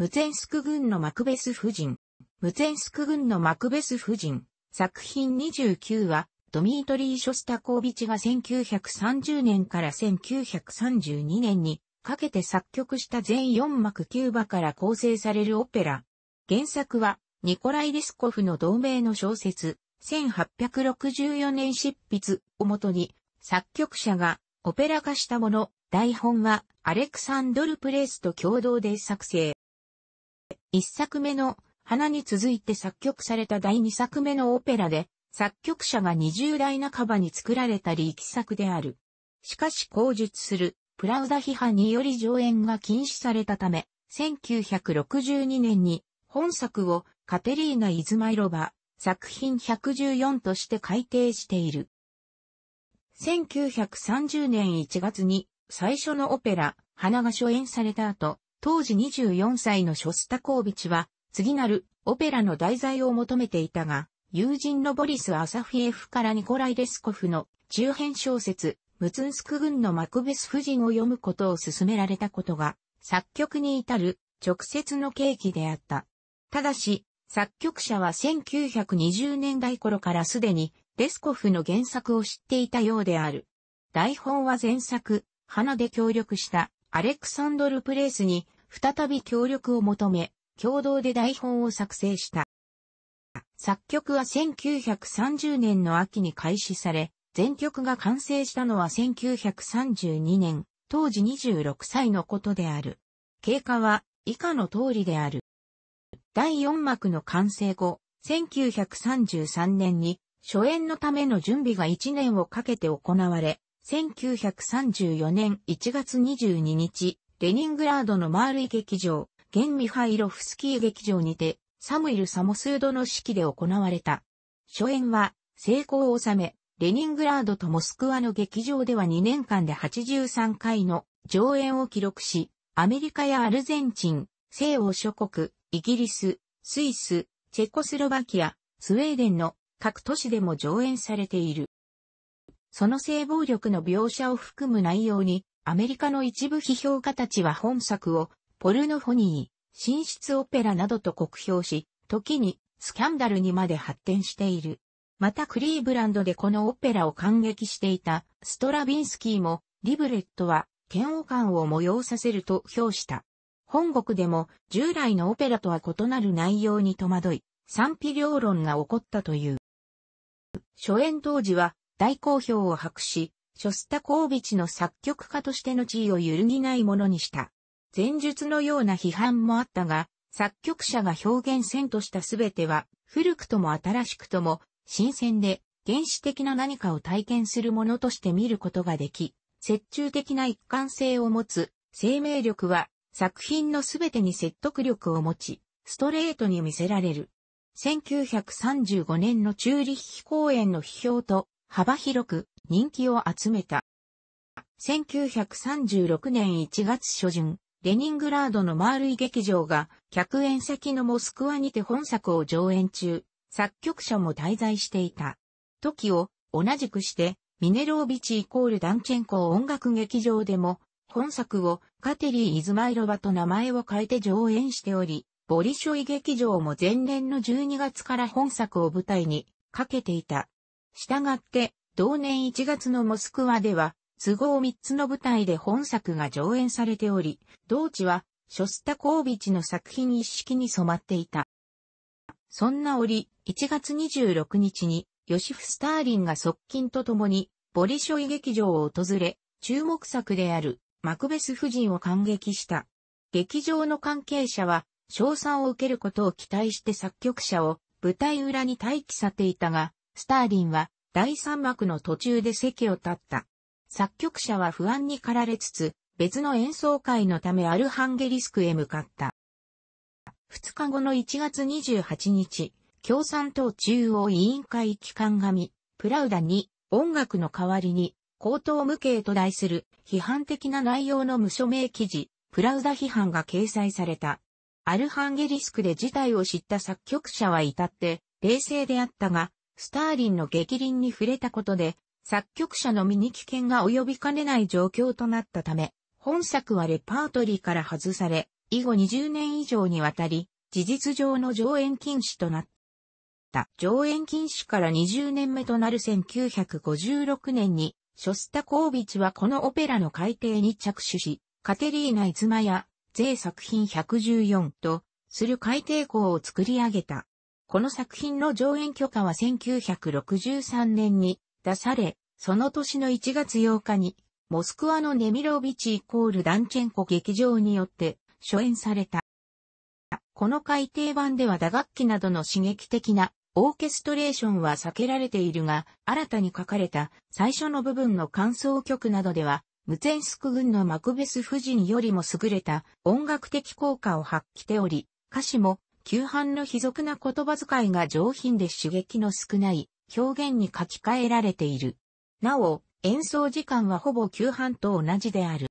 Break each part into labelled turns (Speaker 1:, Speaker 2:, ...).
Speaker 1: ムツェンスク軍のマクベス夫人。ムツェンスク軍のマクベス夫人。作品29は、ドミートリー・ショスタコービチが1930年から1932年にかけて作曲した全4幕ー話から構成されるオペラ。原作は、ニコライ・ィスコフの同名の小説、1864年執筆をもとに、作曲者がオペラ化したもの、台本はアレクサンドル・プレスと共同で作成。一作目の花に続いて作曲された第二作目のオペラで、作曲者が20代半ばに作られた力作である。しかし口述するプラウダ批判により上演が禁止されたため、1962年に本作をカテリーナ・イズマイロバ作品114として改定している。1930年1月に最初のオペラ、花が初演された後、当時24歳のショスタコービチは、次なるオペラの題材を求めていたが、友人のボリス・アサフィエフからニコライ・レスコフの中編小説、ムツンスク軍のマクベス夫人を読むことを勧められたことが、作曲に至る直接の契機であった。ただし、作曲者は1920年代頃からすでにレスコフの原作を知っていたようである。台本は前作、花で協力したアレクサンドル・プレースに再び協力を求め、共同で台本を作成した。作曲は1930年の秋に開始され、全曲が完成したのは1932年、当時26歳のことである。経過は以下の通りである。第4幕の完成後、1933年に初演のための準備が1年をかけて行われ、1934年1月22日、レニングラードのマールイ劇場、現ミハイロフスキー劇場にて、サムイル・サモスードの指揮で行われた。初演は、成功を収め、レニングラードとモスクワの劇場では2年間で83回の上演を記録し、アメリカやアルゼンチン、西欧諸国、イギリス、スイス、チェコスロバキア、スウェーデンの各都市でも上演されている。その性暴力の描写を含む内容に、アメリカの一部批評家たちは本作を、ポルノフォニー、寝室オペラなどと酷評し、時にスキャンダルにまで発展している。またクリーブランドでこのオペラを感激していたストラビンスキーも、リブレットは嫌悪感を催させると評した。本国でも従来のオペラとは異なる内容に戸惑い、賛否両論が起こったという。初演当時は大好評を博し、ショスタコービチの作曲家としての地位を揺るぎないものにした。前述のような批判もあったが、作曲者が表現せんとしたすべては、古くとも新しくとも、新鮮で、原始的な何かを体験するものとして見ることができ、折衷的な一貫性を持つ、生命力は、作品のすべてに説得力を持ち、ストレートに見せられる。1935年の中立飛行園の批評と、幅広く人気を集めた。1936年1月初旬、レニングラードのマールイ劇場が客演先のモスクワにて本作を上演中、作曲者も滞在していた。時を同じくして、ミネロービチイコールダンチェンコ音楽劇場でも、本作をカテリー・イズマイロバと名前を変えて上演しており、ボリショイ劇場も前年の12月から本作を舞台にかけていた。したがって、同年1月のモスクワでは、都合3つの舞台で本作が上演されており、同地は、ショスタコービチの作品一式に染まっていた。そんな折、1月26日に、ヨシフ・スターリンが側近と共に、ボリショイ劇場を訪れ、注目作である、マクベス夫人を感激した。劇場の関係者は、賞賛を受けることを期待して作曲者を、舞台裏に待機さていたが、スターリンは第三幕の途中で席を立った。作曲者は不安に駆られつつ、別の演奏会のためアルハンゲリスクへ向かった。2日後の1月28日、共産党中央委員会機関紙、プラウダに音楽の代わりに高等無形と題する批判的な内容の無署名記事、プラウダ批判が掲載された。アルハンゲリスクで事態を知った作曲者は至って冷静であったが、スターリンの激鱗に触れたことで、作曲者の身に危険が及びかねない状況となったため、本作はレパートリーから外され、以後20年以上にわたり、事実上の上演禁止となった。上演禁止から20年目となる1956年に、ショスタコービチはこのオペラの改訂に着手し、カテリーナ・イズマや、税作品114と、する改訂校を作り上げた。この作品の上演許可は1963年に出され、その年の1月8日に、モスクワのネミロビチイコールダンチェンコ劇場によって初演された。この改訂版では打楽器などの刺激的なオーケストレーションは避けられているが、新たに書かれた最初の部分の感想曲などでは、ムツェンスク軍のマクベス夫人よりも優れた音楽的効果を発揮しており、歌詞も旧版の卑俗な言葉遣いが上品で刺激の少ない表現に書き換えられている。なお、演奏時間はほぼ旧版と同じである。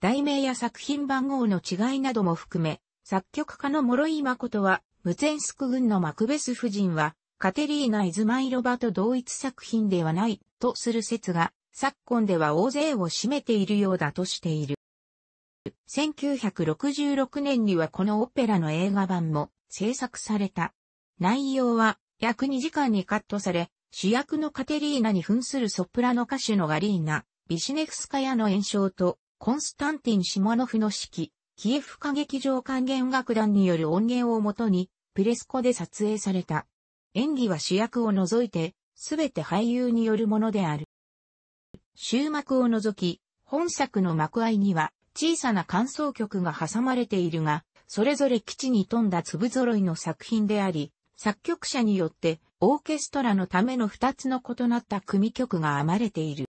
Speaker 1: 題名や作品番号の違いなども含め、作曲家の諸井誠は、ムゼンスク軍のマクベス夫人は、カテリーナ・イズマイロバと同一作品ではない、とする説が、昨今では大勢を占めているようだとしている。1966年にはこのオペラの映画版も制作された。内容は約2時間にカットされ、主役のカテリーナに扮するソプラノ歌手のガリーナ、ビシネフスカヤの演唱と、コンスタンティン・シモノフの指揮、キエフ歌劇場管弦楽団による音源をもとに、プレスコで撮影された。演技は主役を除いて、すべて俳優によるものである。終幕を除き、本作の幕合には、小さな感想曲が挟まれているが、それぞれ基地に富んだ粒揃いの作品であり、作曲者によってオーケストラのための二つの異なった組曲が編まれている。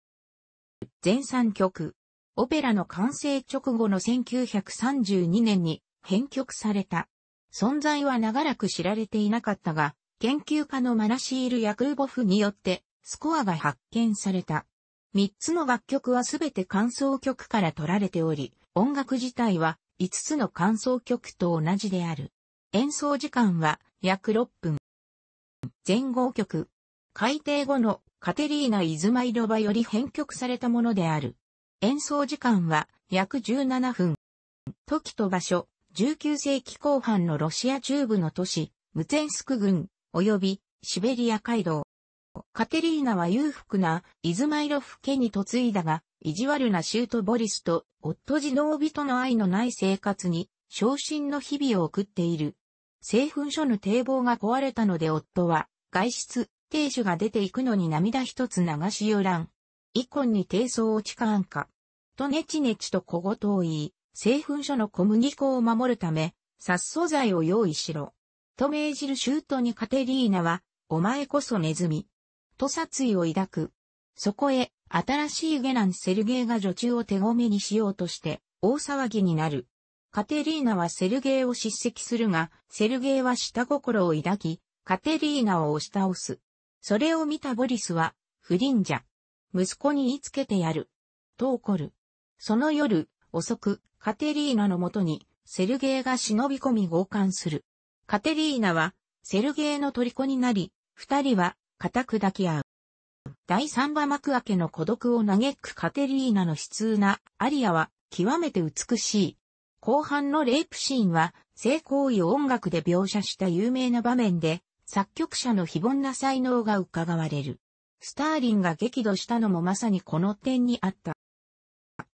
Speaker 1: 全三曲。オペラの完成直後の1932年に編曲された。存在は長らく知られていなかったが、研究家のマラシール・ヤクーボフによってスコアが発見された。三つの楽曲はすべて感想曲から取られており、音楽自体は五つの感想曲と同じである。演奏時間は約6分。全後曲。改定後のカテリーナ・イズマイロバより編曲されたものである。演奏時間は約17分。時と場所、19世紀後半のロシア中部の都市、ムツェンスク郡、及びシベリア街道。カテリーナは裕福なイズマイロフ家に嫁いだが、意地悪なシュートボリスと夫児童人との愛のない生活に、昇進の日々を送っている。製粉所の堤防が壊れたので夫は、外出、亭主が出て行くのに涙一つ流し寄らん。イコンに低層を誓わんか。とネチネチと小言を言い、製粉所の小麦粉を守るため、殺素材を用意しろ。と命じるシュートにカテリーナは、お前こそネズミ、と殺意を抱く。そこへ、新しい下男セルゲイが女中を手ごめにしようとして、大騒ぎになる。カテリーナはセルゲイを叱責するが、セルゲイは下心を抱き、カテリーナを押し倒す。それを見たボリスは、不倫者。息子に言いつけてやる。と怒る。その夜、遅く、カテリーナのもとに、セルゲイが忍び込み強姦する。カテリーナは、セルゲイの虜になり、二人は固く抱き合う。第3話幕開けの孤独を嘆くカテリーナの悲痛なアリアは極めて美しい。後半のレイプシーンは性行為を音楽で描写した有名な場面で作曲者の非凡な才能が伺われる。スターリンが激怒したのもまさにこの点にあった。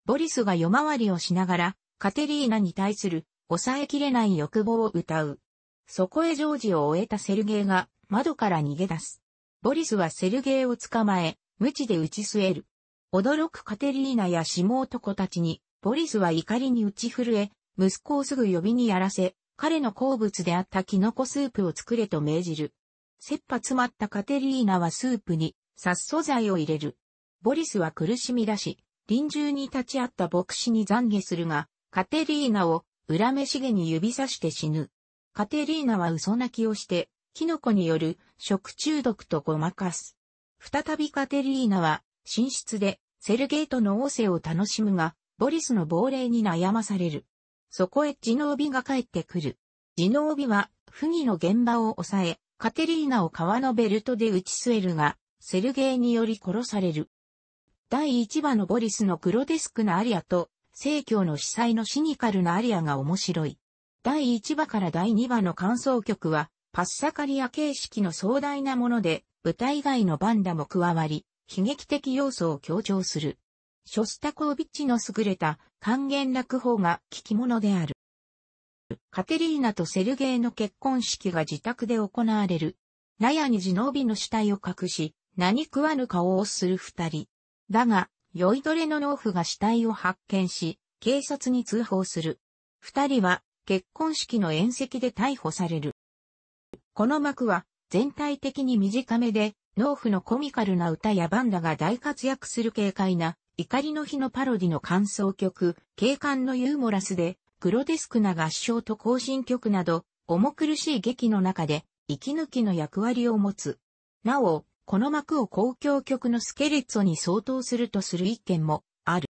Speaker 1: ボリスが夜回りをしながらカテリーナに対する抑えきれない欲望を歌う。そこへジョージを終えたセルゲイが窓から逃げ出す。ボリスはセルゲイを捕まえ、無知で打ち据える。驚くカテリーナやも男たちに、ボリスは怒りに打ち震え、息子をすぐ呼びにやらせ、彼の好物であったキノコスープを作れと命じる。切羽詰まったカテリーナはスープに殺素剤を入れる。ボリスは苦しみ出し、臨終に立ち会った牧師に懺悔するが、カテリーナを恨めしげに指さして死ぬ。カテリーナは嘘泣きをして、キノコによる食中毒とごまかす。再びカテリーナは寝室でセルゲートの王政を楽しむが、ボリスの亡霊に悩まされる。そこへジノービが帰ってくる。ジノービは不義の現場を抑え、カテリーナを川のベルトで打ち据えるが、セルゲーにより殺される。第1話のボリスのグロデスクなアリアと、聖教の司祭のシニカルなアリアが面白い。第1話から第2話の感想曲は、パッサカリア形式の壮大なもので、舞台以外のバンダも加わり、悲劇的要素を強調する。ショスタコービッチの優れた還元落法が聞き物である。カテリーナとセルゲイの結婚式が自宅で行われる。納ヤにジノービの死体を隠し、何食わぬ顔をする二人。だが、酔いどれの農夫が死体を発見し、警察に通報する。二人は結婚式の宴席で逮捕される。この幕は全体的に短めで、農夫のコミカルな歌やバンダが大活躍する軽快な、怒りの日のパロディの感想曲、警官のユーモラスで、グロデスクな合唱と行進曲など、重苦しい劇の中で、息抜きの役割を持つ。なお、この幕を公共曲のスケレッツォに相当するとする一件もある。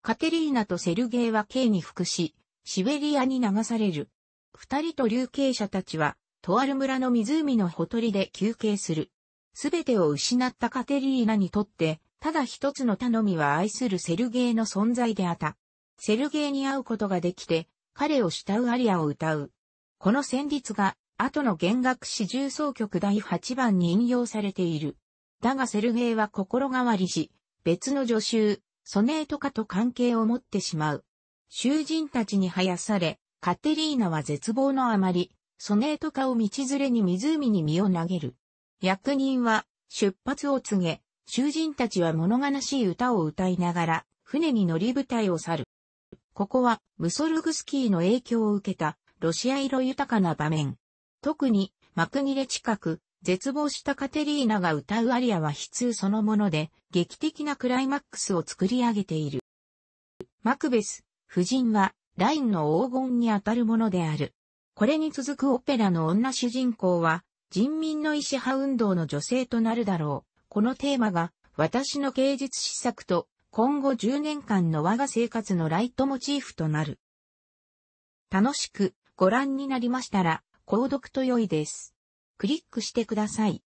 Speaker 1: カテリーナとセルゲイは刑に服し、シベリアに流される。二人と流刑者たちは、とある村の湖のほとりで休憩する。すべてを失ったカテリーナにとって、ただ一つの頼みは愛するセルゲイの存在であった。セルゲイに会うことができて、彼を慕うアリアを歌う。この旋律が、後の弦楽四重奏曲第8番に引用されている。だがセルゲイは心変わりし、別の助手、ソネートカと関係を持ってしまう。囚人たちに生やされ、カテリーナは絶望のあまり、ソネート化を道連れに湖に身を投げる。役人は出発を告げ、囚人たちは物悲しい歌を歌いながら、船に乗り舞台を去る。ここは、ムソルグスキーの影響を受けた、ロシア色豊かな場面。特に、幕切れ近く、絶望したカテリーナが歌うアリアは悲痛そのもので、劇的なクライマックスを作り上げている。マクベス、夫人は、ラインの黄金にあたるものである。これに続くオペラの女主人公は、人民の意志派運動の女性となるだろう。このテーマが、私の芸術施策と、今後10年間の我が生活のライトモチーフとなる。楽しくご覧になりましたら、購読と良いです。クリックしてください。